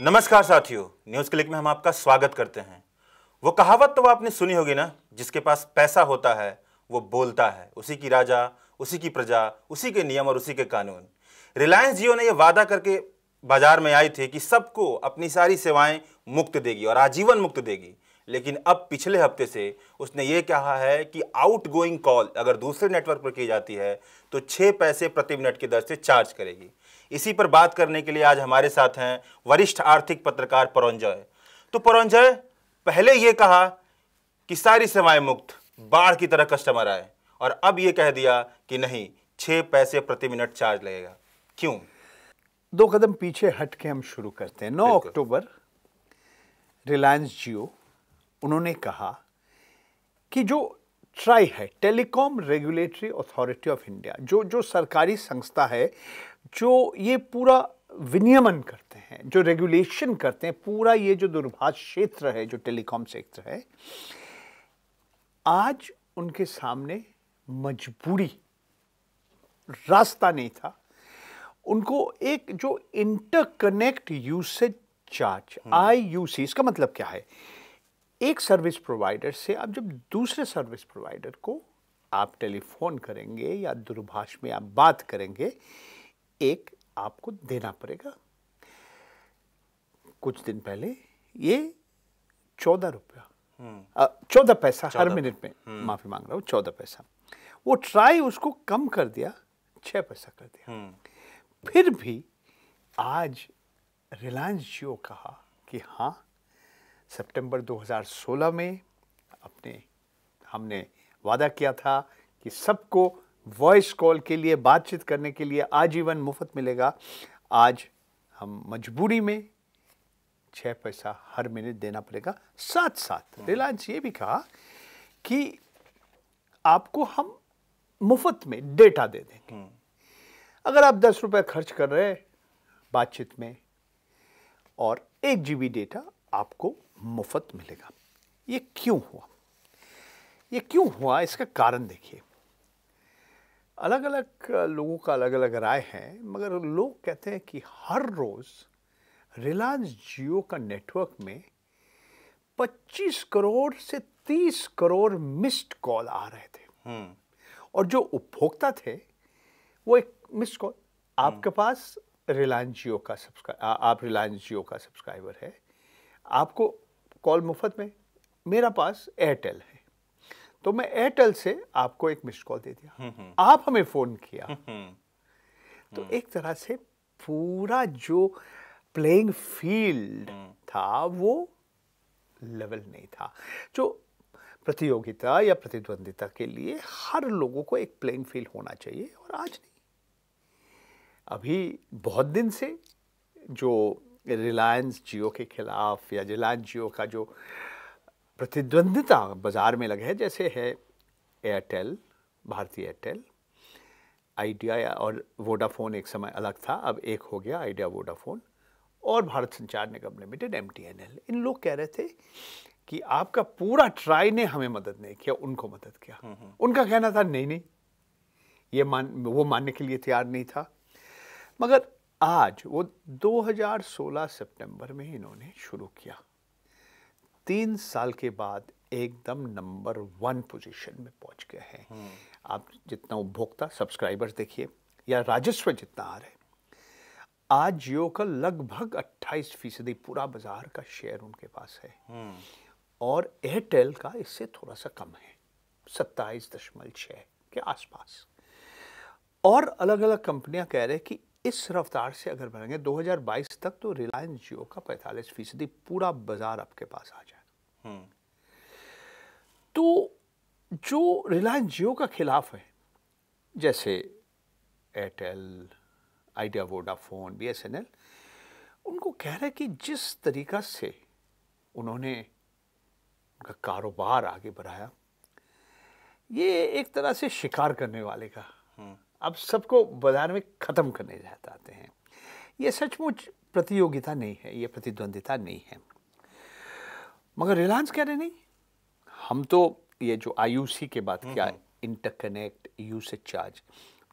नमस्कार साथियों news click में हम आपका स्वागत करते हैं वो कहावत तो आपने सुनी होगी ना जिसके पास पैसा होता है वो बोलता है उसी की राजा उसी की प्रजा उसी के नियम और उसी के कानून रिलायंस जियो ने ये वादा करके बाजार में आई थी कि सबको अपनी सारी सेवाएं मुक्त देगी और आजीवन मुक्त देगी लेकिन अब पिछले हफ्ते से उसने ये कहा है कि आउट गोइंग कॉल अगर दूसरे नेटवर्क पर की जाती है तो छः पैसे प्रति मिनट की दर से चार्ज करेगी इसी पर बात करने के लिए आज हमारे साथ हैं वरिष्ठ आर्थिक पत्रकार परोंजय तो परोंजय पहले ये कहा कि सारी सेवाएं मुक्त बाढ़ की तरह कस्टमर आए और अब ये कह दिया कि नहीं छः पैसे प्रति मिनट चार्ज लगेगा क्यों दो कदम पीछे हट के हम शुरू करते हैं नौ अक्टूबर रिलायंस जियो उन्होंने कहा कि जो ट्राई है telecom regulatory authority of India जो जो सरकारी संस्था है जो ये पूरा विनियमन करते हैं जो रेगुलेशन करते हैं पूरा ये जो दुर्भाष क्षेत्र है जो टेलीकॉम क्षेत्र है आज उनके सामने मजबूरी रास्ता नहीं था उनको एक जो interconnect usage charge I U C इसका मतलब क्या है एक सर्विस प्रोवाइडर से आप जब दूसरे सर्विस प्रोवाइडर को आप टेलीफोन करेंगे या दूरभाष में आप बात करेंगे एक आपको देना पड़ेगा कुछ दिन पहले ये चौदह रुपया हम्म। चौदह पैसा हर मिनट में हम्म। माफी मांग रहा हूँ चौदह पैसा वो ट्राई उसको कम कर दिया छः पैसा कर दिया हम्म। फिर भी आज रिलायंस जियो कहा कि हाँ सितंबर 2016 में अपने हमने वादा किया था कि सबको वॉइस कॉल के लिए बातचीत करने के लिए आजीवन मुफ्त मिलेगा आज हम मजबूरी में छः पैसा हर मिनट देना पड़ेगा साथ साथ रिलायंस ये भी कहा कि आपको हम मुफ्त में डेटा दे देंगे हम्म। अगर आप दस रुपये खर्च कर रहे बातचीत में और एक जी डेटा आपको मुफ्त मिलेगा ये क्यों हुआ ये क्यों हुआ इसका कारण देखिए अलग अलग लोगों का अलग अलग राय है मगर लोग कहते हैं कि हर रोज़ रिलायंस जियो का नेटवर्क में 25 करोड़ से 30 करोड़ मिस्ड कॉल आ रहे थे हम्म। और जो उपभोक्ता थे वो एक मिस्ड कॉल हम्म। आपके पास रिलायंस जियो का सब्सक्राइब आप रिलायंस जियो का सब्सक्राइबर है आपको कॉल मुफ्त में मेरा पास एयरटेल है तो मैं एयरटेल से आपको एक मिस्ड कॉल दे दिया हम्म, हम्म। आप हमें फ़ोन किया हम्म, तो एक तरह से पूरा जो प्लेइंग फील्ड था वो लेवल नहीं था जो प्रतियोगिता या प्रतिद्वंदिता के लिए हर लोगों को एक प्लेइंग फील्ड होना चाहिए और आज नहीं अभी बहुत दिन से जो रिलायंस जियो के खिलाफ या रिलायंस जियो का जो प्रतिद्वंदिता बाज़ार में लगे है जैसे है एयरटेल भारतीय एयरटेल आइडिया और वोडाफोन एक समय अलग था अब एक हो गया आइडिया वोडाफोन और भारत संचार निगम लिमिटेड एम इन लोग कह रहे थे कि आपका पूरा ट्राई ने हमें मदद नहीं किया उनको मदद किया हम्म, हम्म। उनका कहना था नहीं नहीं ये मान वो मानने के लिए तैयार नहीं था मगर आज वो 2016 सितंबर में इन्होंने शुरू किया तीन साल के बाद एकदम नंबर वन पोजीशन में पहुंच गए हैं हम्म। आप जितना उपभोक्ता सब्सक्राइबर्स देखिए या राजस्व जितना आ रहे आज जियो का लगभग 28 फीसदी पूरा बाजार का शेयर उनके पास है हम्म। और एयरटेल का इससे थोड़ा सा कम है सत्ताईस दशमलव छः के आसपास और अलग अलग कंपनियां कह रहे हैं कि इस रफ्तार से अगर बढ़ेंगे 2022 तक तो रिलायंस जियो का 45 फीसदी पूरा बाजार आपके पास आ जाएगा हम्म। तो जो रिलायंस जियो का खिलाफ है जैसे Airtel Idea Vodafone B S N L उनको कह रहे कि जिस तरीका से उन्होंने उनका कारोबार आगे बढ़ाया ये एक तरह से शिकार करने वाले का हम्म। अब सबको बाजार में ख़त्म करने चाहते हैं ये सचमुच प्रतियोगिता नहीं है ये प्रतिद्वंदिता नहीं है मगर रिलायंस कह रहे नहीं हम तो ये जो आयुसी के बात किया इंटरकनेक्ट यूसेज चार्ज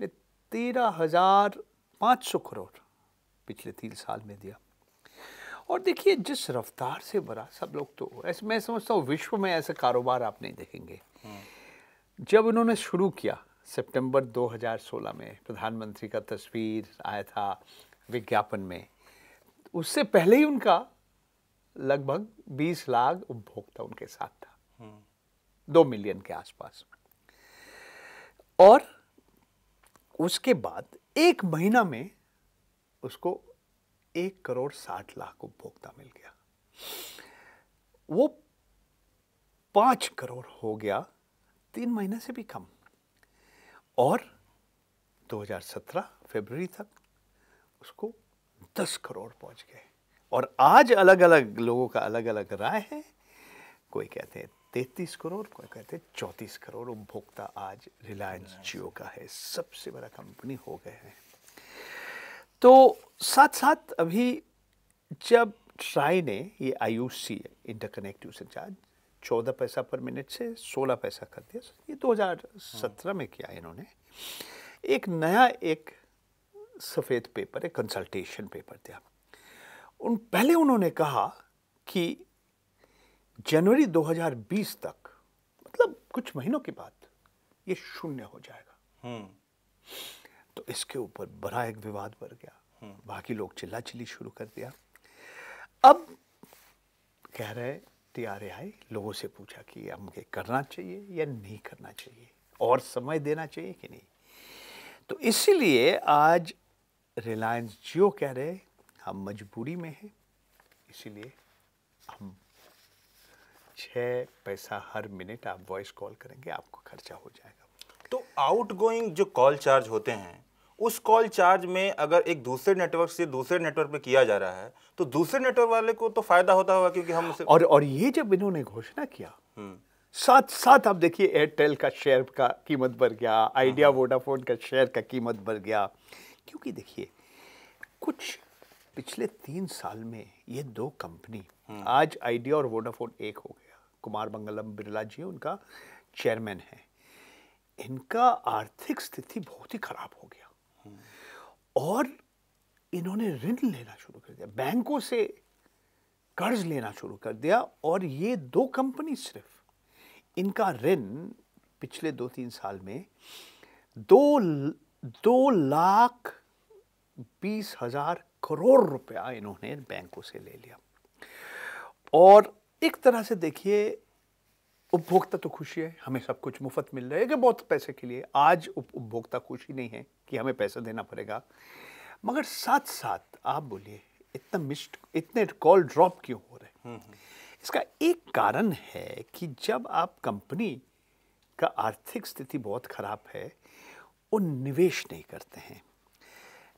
ने तेरह हज़ार पाँच सौ करोड़ पिछले तीन साल में दिया और देखिए जिस रफ्तार से बड़ा सब लोग तो ऐसे मैं समझता हूँ विश्व में ऐसे कारोबार आप नहीं देखेंगे हम्म। जब उन्होंने शुरू किया सितंबर 2016 में प्रधानमंत्री का तस्वीर आया था विज्ञापन में उससे पहले ही उनका लगभग 20 लाख उपभोक्ता उनके साथ था हम्म। दो मिलियन के आसपास और उसके बाद एक महीना में उसको एक करोड़ साठ लाख उपभोक्ता मिल गया वो पांच करोड़ हो गया तीन महीने से भी कम और 2017 फरवरी तक उसको 10 करोड़ पहुंच गए और आज अलग अलग लोगों का अलग अलग राय है कोई कहते हैं तैतीस करोड़ कोई कहते हैं चौंतीस करोड़ उपभोक्ता आज रिलायंस जियो का है सबसे बड़ा कंपनी हो गए हैं तो साथ साथ अभी जब ट्राई ने ये आई यू सी इंटरकनेक्टिव संचार चौदह पैसा पर मिनट से सोलह पैसा कर दिया ये 2017 में किया इन्होंने एक नया एक सफ़ेद पेपर एक कंसल्टेशन पेपर दिया उन पहले उन्होंने कहा कि जनवरी 2020 तक मतलब कुछ महीनों के बाद ये शून्य हो जाएगा हम्म। तो इसके ऊपर बड़ा एक विवाद बढ़ गया हम्म। बाकी लोग चिल्ला चिल्ली शुरू कर दिया अब कह रहे व्यक्ति आ रहे लोगों से पूछा कि हम ये करना चाहिए या नहीं करना चाहिए और समय देना चाहिए कि नहीं तो इसीलिए आज रिलायंस जियो कह रहे हम मजबूरी में हैं इसीलिए हम छः पैसा हर मिनट आप वॉइस कॉल करेंगे आपको खर्चा हो जाएगा तो आउटगोइंग जो कॉल चार्ज होते हैं उस कॉल चार्ज में अगर एक दूसरे नेटवर्क से दूसरे नेटवर्क पे किया जा रहा है तो दूसरे नेटवर्क वाले को तो फायदा होता होगा क्योंकि हम उसे और और ये जब इन्होंने घोषणा किया हम्म। साथ साथ आप देखिए एयरटेल का शेयर का कीमत बढ़ गया आइडिया हाँ। वोडाफोन का शेयर का कीमत बढ़ गया क्योंकि देखिए कुछ पिछले तीन साल में ये दो कंपनी हम्म। आज आइडिया और वोडाफोन एक हो गया कुमार मंगलम बिरला जी उनका चेयरमैन है इनका आर्थिक स्थिति बहुत ही खराब हो गया और इन्होंने ऋण लेना शुरू कर दिया बैंकों से कर्ज लेना शुरू कर दिया और ये दो कंपनी सिर्फ इनका ऋण पिछले दो तीन साल में दो दो लाख बीस हजार करोड़ रुपया इन्होंने बैंकों से ले लिया और एक तरह से देखिए उपभोक्ता तो खुशी है हमें सब कुछ मुफ्त मिल रहा है कि बहुत पैसे के लिए आज उपभोक्ता खुशी नहीं है कि हमें पैसा देना पड़ेगा मगर साथ साथ आप बोलिए इतना मिस्ड इतने कॉल ड्रॉप क्यों हो रहे हैं हम्म, हम्म। इसका एक कारण है कि जब आप कंपनी का आर्थिक स्थिति बहुत खराब है वो निवेश नहीं करते हैं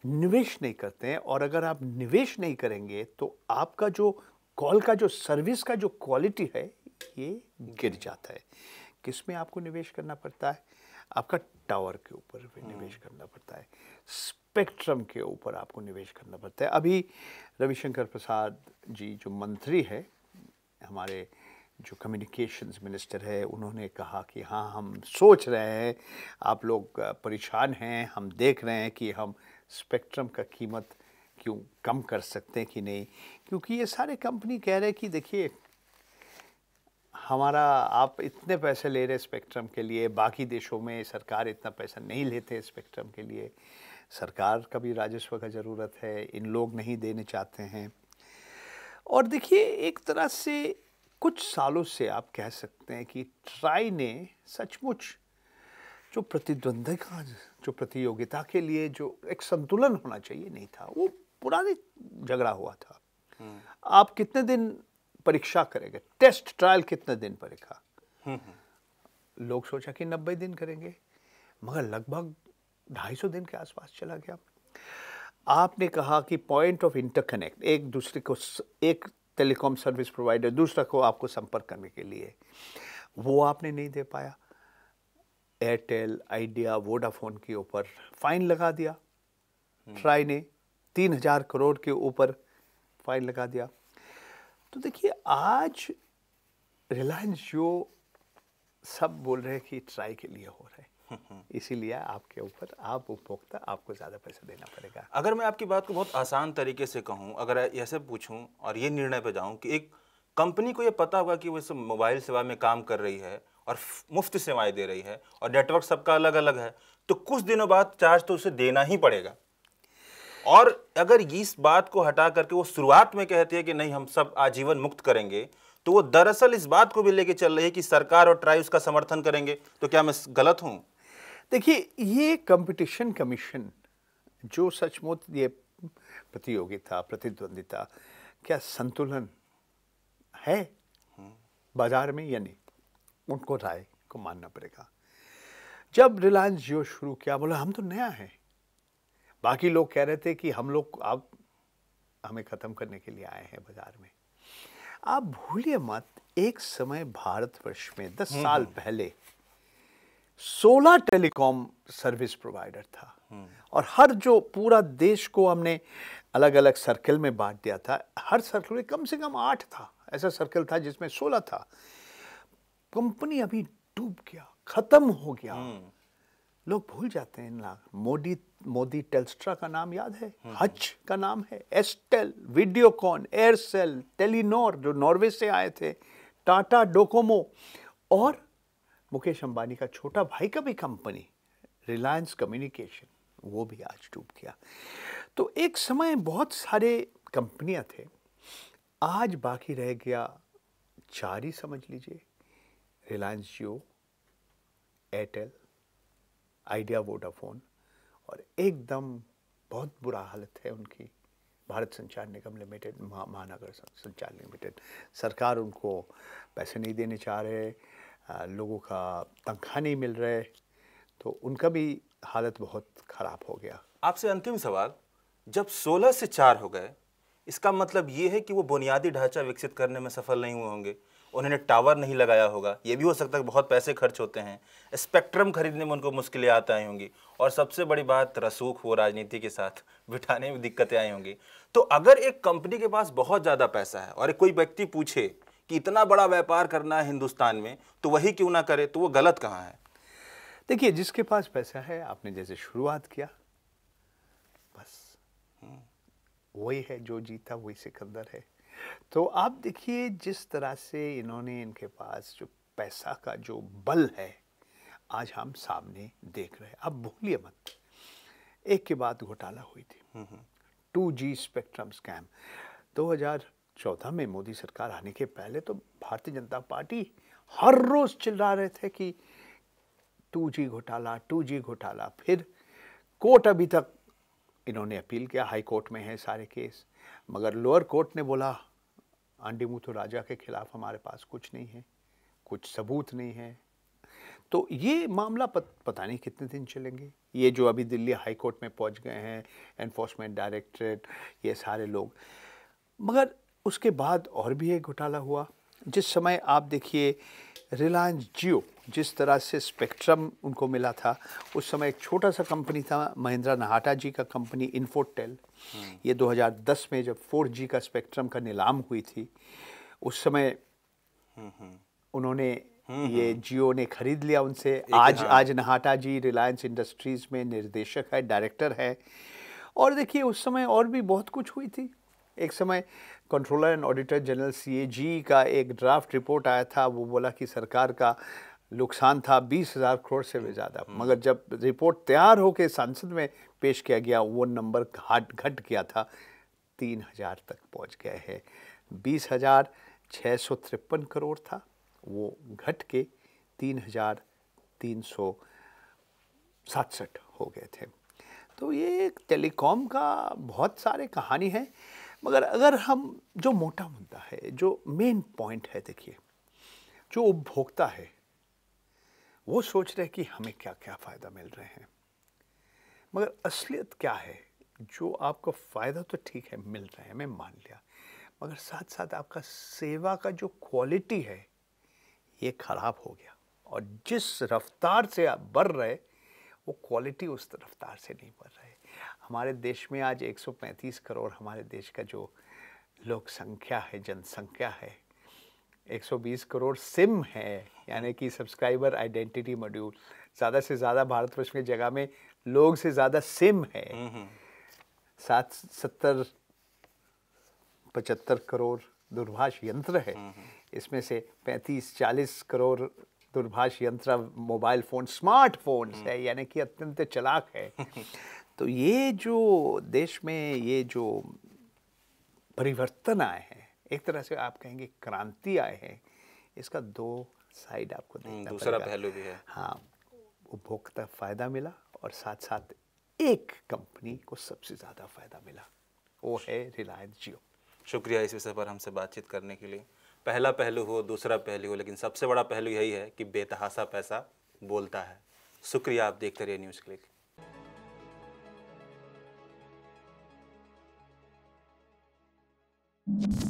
निवेश नहीं करते हैं और अगर आप निवेश नहीं करेंगे तो आपका जो कॉल का जो सर्विस का जो क्वालिटी है ये गिर जाता है किस में आपको निवेश करना पड़ता है आपका टावर के ऊपर हम्म। निवेश करना पड़ता है स्पेक्ट्रम के ऊपर आपको निवेश करना पड़ता है अभी रविशंकर प्रसाद जी जो मंत्री है हमारे जो कम्युनिकेशंस मिनिस्टर है उन्होंने कहा कि हाँ हम सोच रहे हैं आप लोग परेशान हैं हम देख रहे हैं कि हम स्पेक्ट्रम का कीमत क्यों कम कर सकते हैं कि नहीं क्योंकि ये सारे कंपनी कह रहे हैं कि देखिए हमारा आप इतने पैसे ले रहे स्पेक्ट्रम के लिए बाकी देशों में सरकार इतना पैसा नहीं लेते स्पेक्ट्रम के लिए सरकार का भी राजस्व का ज़रूरत है इन लोग नहीं देने चाहते हैं और देखिए एक तरह से कुछ सालों से आप कह सकते हैं कि ट्राई ने सचमुच जो प्रतिद्वंदका जो प्रतियोगिता के लिए जो एक संतुलन होना चाहिए नहीं था वो पुराने झगड़ा हुआ था हम्म। आप कितने दिन परीक्षा करेंगे टेस्ट ट्रायल कितने दिन पर लिखा लोग सोचा कि नब्बे दिन करेंगे मगर लगभग ढाई सौ दिन के आसपास चला गया आपने कहा कि पॉइंट ऑफ इंटरकनेक्ट एक दूसरे को एक टेलीकॉम सर्विस प्रोवाइडर दूसरा को आपको संपर्क करने के लिए वो आपने नहीं दे पाया एयरटेल आइडिया वोडाफोन के ऊपर फाइन लगा दिया ट्राई हम्म। ने तीन हजार करोड़ के ऊपर फाइन लगा दिया तो देखिए आज रिलायंस जो सब बोल रहे हैं कि ट्राई के लिए हो रहा है इसीलिए आपके ऊपर आप उपभोक्ता आपको ज़्यादा पैसा देना पड़ेगा अगर मैं आपकी बात को बहुत आसान तरीके से कहूँ अगर ऐसे पूछूँ और ये निर्णय पर जाऊँ कि एक कंपनी को ये पता होगा कि वो इस मोबाइल सेवा में काम कर रही है और मुफ्त सेवाएं दे रही है और नेटवर्क सबका अलग अलग है तो कुछ दिनों बाद चार्ज तो उसे देना ही पड़ेगा और अगर इस बात को हटा करके वो शुरुआत में कहती है कि नहीं हम सब आजीवन मुक्त करेंगे तो वो दरअसल इस बात को भी लेके चल रही है कि सरकार और ट्राई उसका समर्थन करेंगे तो क्या मैं गलत हूँ देखिए ये कंपटीशन कमीशन जो सचमुच ये प्रतियोगिता प्रतिद्वंदिता क्या संतुलन है हम्म। बाजार में या नहीं उनको राय को मानना पड़ेगा जब रिलायंस जियो शुरू किया बोला हम तो नया है बाकी लोग कह रहे थे कि हम लोग आप हमें ख़त्म करने के लिए आए हैं बाजार में आप भूलिए मत एक समय भारतवर्ष में दस हम्म, साल हम्म। पहले सोलह टेलीकॉम सर्विस प्रोवाइडर था हम्म। और हर जो पूरा देश को हमने अलग अलग सर्कल में बांट दिया था हर सर्कल में कम से कम आठ था ऐसा सर्कल था जिसमें सोलह था कंपनी अभी डूब गया खत्म हो गया लोग भूल जाते हैं ना मोदी मोदी टेलस्ट्रा का नाम याद है हच हम्म, हम्म। का नाम है एस्टेल वीडियोकॉन एयरसेल टेलीनोर जो नॉर्वे से आए थे टाटा डोकोमो और मुकेश अंबानी का छोटा भाई का भी कंपनी रिलायंस कम्युनिकेशन वो भी आज डूब गया तो एक समय बहुत सारे कंपनियां थे आज बाकी रह गया चार ही समझ लीजिए Reliance Jio Airtel Idea Vodafone और एकदम बहुत बुरा हालत है उनकी भारत संचार निगम लिमिटेड महानगर संचार लिमिटेड सरकार उनको पैसे नहीं देने चाह रहे लोगों का तनख्वाह नहीं मिल रहे तो उनका भी हालत बहुत ख़राब हो गया आपसे अंतिम सवाल जब 16 से 4 हो गए इसका मतलब ये है कि वो बुनियादी ढांचा विकसित करने में सफल नहीं हुए होंगे उन्होंने टावर नहीं लगाया होगा ये भी हो सकता है बहुत पैसे खर्च होते हैं स्पेक्ट्रम खरीदने में उनको मुश्किलें आती आई होंगी और सबसे बड़ी बात रसूख वो राजनीति के साथ बिठाने में दिक्कतें आई होंगी तो अगर एक कंपनी के पास बहुत ज़्यादा पैसा है और कोई व्यक्ति पूछे कि इतना बड़ा व्यापार करना है हिंदुस्तान में तो वही क्यों ना करे तो वो गलत कहाँ है देखिए जिसके पास पैसा है आपने जैसे शुरुआत किया बस हम्म। वही है जो जीता वही सिकंदर है तो आप देखिए जिस तरह से इन्होंने इनके पास जो पैसा का जो बल है आज हम सामने देख रहे हैं अब भूलिए मत एक के बाद घोटाला हुई थी हम्म, हम्म। टू जी स्पेक्ट्रम स्कैम 2014 में मोदी सरकार आने के पहले तो भारतीय जनता पार्टी हर रोज़ चिल्ला रहे थे कि टू जी घोटाला टू जी घोटाला फिर कोर्ट अभी तक इन्होंने अपील किया हाई कोर्ट में है सारे केस मगर लोअर कोर्ट ने बोला आंडी मुथु राजा के खिलाफ हमारे पास कुछ नहीं है कुछ सबूत नहीं है तो ये मामला पत, पता नहीं कितने दिन चलेंगे ये जो अभी दिल्ली हाई कोर्ट में पहुंच गए हैं एनफोर्समेंट डायरेक्टरेट ये सारे लोग मगर उसके बाद और भी एक घोटाला हुआ जिस समय आप देखिए रिलायंस जियो जिस तरह से स्पेक्ट्रम उनको मिला था उस समय एक छोटा सा कंपनी था महिंद्रा नहाटा जी का कंपनी इन्फोटेल हम्म। ये 2010 में जब 4G का स्पेक्ट्रम का नीलाम हुई थी उस समय हम्म, हम्म। उन्होंने ये जियो ने खरीद लिया उनसे आज हाँ। आज नहाटा जी रिलायंस इंडस्ट्रीज़ में निर्देशक है डायरेक्टर है और देखिए उस समय और भी बहुत कुछ हुई थी एक समय controller and auditor general CAG का एक ड्राफ्ट रिपोर्ट आया था वो बोला कि सरकार का नुकसान था बीस हज़ार करोड़ से भी ज़्यादा हम्म। मगर जब रिपोर्ट तैयार होकर सांसद में पेश किया गया वो नंबर घाट घट गया था तीन हज़ार तक पहुंच गया है बीस हज़ार छः सौ तिरपन करोड़ था वो घट के तीन हज़ार तीन सौ साठसठ हो गए थे तो ये टेलीकॉम का बहुत सारे कहानी है मगर अगर हम जो मोटा मुद्दा है जो मेन पॉइंट है देखिए जो उपभोक्ता है वो सोच रहे कि हमें क्या क्या फ़ायदा मिल रहे हैं मगर असलियत क्या है जो आपको फ़ायदा तो ठीक है मिल रहा है मैं मान लिया मगर साथ साथ आपका सेवा का जो क्वालिटी है ये ख़राब हो गया और जिस रफ्तार से आप बढ़ रहे वो क्वालिटी उस रफ्तार से नहीं बढ़ रहे हमारे देश में आज 135 करोड़ हमारे देश का जो लोक संख्या है जनसंख्या है 120 करोड़ सिम है यानी कि सब्सक्राइबर आइडेंटिटी मॉड्यूल ज़्यादा से ज़्यादा भारतवर्ष में जगह में लोग से ज़्यादा सिम है हम्म, हम्म। सात सत्तर पचहत्तर करोड़ दूरभाष यंत्र है हम्म, इसमें से पैंतीस चालीस करोड़ दूरभाष यंत्र मोबाइल फ़ोन स्मार्टफोन्स है यानी कि अत्यंत चलाक है तो ये जो देश में ये जो परिवर्तन आए हैं एक तरह से आप कहेंगे क्रांति आए हैं इसका दो साइड आपको देखना हम्म, दूसरा पहलू भी है हाँ उपभोक्ता फ़ायदा मिला और साथ साथ एक कंपनी को सबसे ज़्यादा फ़ायदा मिला वो है रिलायंस जियो शुक्रिया इस विषय पर हमसे बातचीत करने के लिए पहला पहलू हो दूसरा पहलू हो लेकिन सबसे बड़ा पहलू यही है कि बेतहासा पैसा बोलता है शुक्रिया आप देखते रहिए न्यूज़ क्लिक you